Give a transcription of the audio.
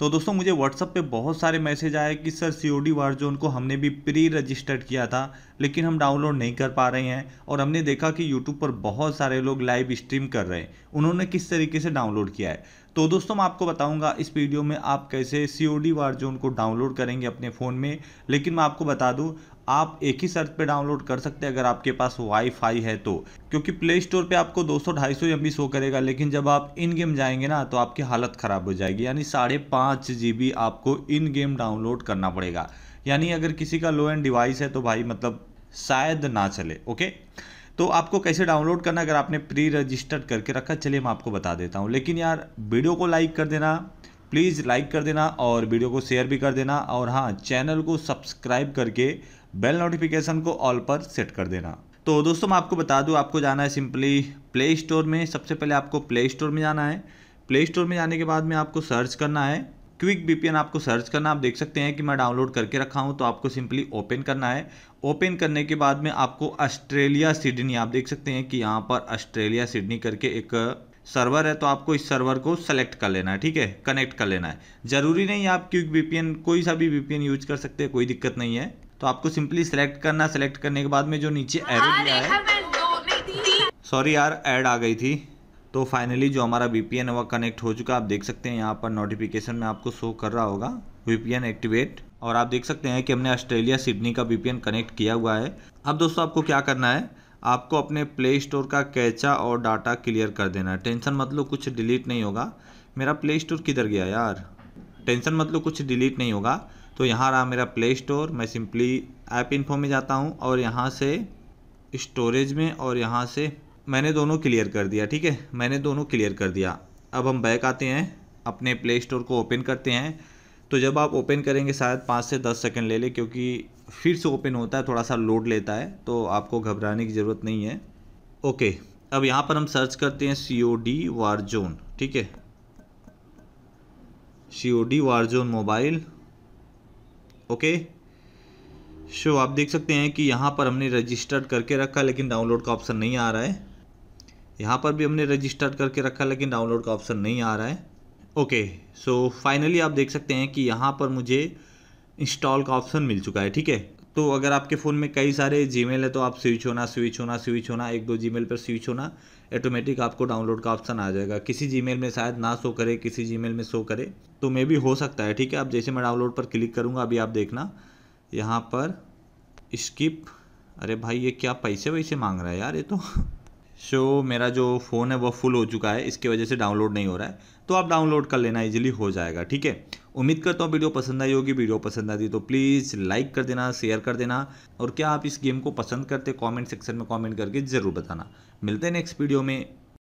तो दोस्तों मुझे व्हाट्सअप पे बहुत सारे मैसेज आए कि सर सी ओ डी वारजोन को हमने भी प्री रजिस्टर्ड किया था लेकिन हम डाउनलोड नहीं कर पा रहे हैं और हमने देखा कि यूट्यूब पर बहुत सारे लोग लाइव स्ट्रीम कर रहे हैं उन्होंने किस तरीके से डाउनलोड किया है तो दोस्तों मैं आपको बताऊंगा इस वीडियो में आप कैसे C O D Warzone को डाउनलोड करेंगे अपने फ़ोन में लेकिन मैं आपको बता दूं आप एक ही सर्च पे डाउनलोड कर सकते हैं अगर आपके पास वाईफाई है तो क्योंकि प्ले स्टोर पे आपको 200 250 एमबी शो करेगा लेकिन जब आप इन गेम जाएंगे ना तो आपकी हालत ख़राब हो जाएगी यानी साढ़े पाँच जी आपको इन गेम डाउनलोड करना पड़ेगा यानी अगर किसी का लो एंड डिवाइस है तो भाई मतलब शायद ना चले ओके तो आपको कैसे डाउनलोड करना अगर आपने प्री रजिस्टर्ड करके रखा चलिए मैं आपको बता देता हूँ लेकिन यार वीडियो को लाइक कर देना प्लीज़ लाइक कर देना और वीडियो को शेयर भी कर देना और हाँ चैनल को सब्सक्राइब करके बेल नोटिफिकेशन को ऑल पर सेट कर देना तो दोस्तों मैं आपको बता दूँ आपको जाना है सिंपली प्ले स्टोर में सबसे पहले आपको प्ले स्टोर में जाना है प्ले स्टोर में जाने के बाद में आपको सर्च करना है क्विक बीपीएन आपको सर्च करना आप देख सकते हैं कि मैं डाउनलोड करके रखा हूँ तो आपको सिंपली ओपन करना है ओपन करने के बाद में आपको ऑस्ट्रेलिया सिडनी आप देख सकते हैं कि यहाँ पर ऑस्ट्रेलिया सिडनी करके एक सर्वर है तो आपको इस सर्वर को सेलेक्ट कर लेना है ठीक है कनेक्ट कर लेना है ज़रूरी नहीं आप क्विक बीपीएन कोई सा भी बीपीएन यूज कर सकते हैं कोई दिक्कत नहीं है तो आपको सिंपली सेलेक्ट करना सेलेक्ट करने के बाद में जो नीचे हाँ, एरो दिया है सॉरी यार एड आ गई थी तो फाइनली जो हमारा वी पी एन वह कनेक्ट हो चुका है आप देख सकते हैं यहाँ पर नोटिफिकेशन में आपको शो कर रहा होगा वी पी एन एक्टिवेट और आप देख सकते हैं कि हमने ऑस्ट्रेलिया सिडनी का वी पी एन कनेक्ट किया हुआ है अब दोस्तों आपको क्या करना है आपको अपने प्ले स्टोर का कैचा और डाटा क्लियर कर देना है टेंशन मत लो कुछ डिलीट नहीं होगा मेरा प्ले स्टोर किधर गया यार टेंशन मत लो कुछ डिलीट नहीं होगा तो यहाँ रहा मेरा प्ले स्टोर मैं सिंपली ऐप इन्फो में जाता हूँ और यहाँ से स्टोरेज में और यहाँ से मैंने दोनों क्लियर कर दिया ठीक है मैंने दोनों क्लियर कर दिया अब हम बैक आते हैं अपने प्ले स्टोर को ओपन करते हैं तो जब आप ओपन करेंगे शायद पाँच से दस सेकेंड ले लें क्योंकि फिर से ओपन होता है थोड़ा सा लोड लेता है तो आपको घबराने की ज़रूरत नहीं है ओके अब यहाँ पर हम सर्च करते हैं सी ओ डी वार जोन ठीक है C O D Warzone mobile okay so आप देख सकते हैं कि यहाँ पर हमने रजिस्टर्ड करके रखा लेकिन डाउनलोड का ऑप्शन नहीं आ रहा है यहाँ पर भी हमने रजिस्टर करके रखा लेकिन डाउनलोड का ऑप्शन नहीं आ रहा है ओके सो फाइनली आप देख सकते हैं कि यहाँ पर मुझे इंस्टॉल का ऑप्शन मिल चुका है ठीक है तो अगर आपके फ़ोन में कई सारे जीमेल है तो आप स्विच होना स्विच होना स्विच होना एक दो जीमेल पर स्विच होना ऑटोमेटिक आपको डाउनलोड का ऑप्शन आ जाएगा किसी जीमेल में शायद ना शो करे किसी जीमेल में शो करे तो मे भी हो सकता है ठीक है आप जैसे मैं डाउनलोड पर क्लिक करूँगा अभी आप देखना यहाँ पर स्किप अरे भाई ये क्या पैसे वैसे मांग रहा है यार ये तो शो मेरा जो फ़ोन है वह फुल हो चुका है इसकी वजह से डाउनलोड नहीं हो रहा है तो आप डाउनलोड कर लेना इजीली हो जाएगा ठीक है उम्मीद करता हूँ वीडियो पसंद आई होगी वीडियो पसंद आती तो प्लीज़ लाइक कर देना शेयर कर देना और क्या आप इस गेम को पसंद करते कमेंट सेक्शन में कमेंट करके ज़रूर बताना मिलते हैं नेक्स्ट वीडियो में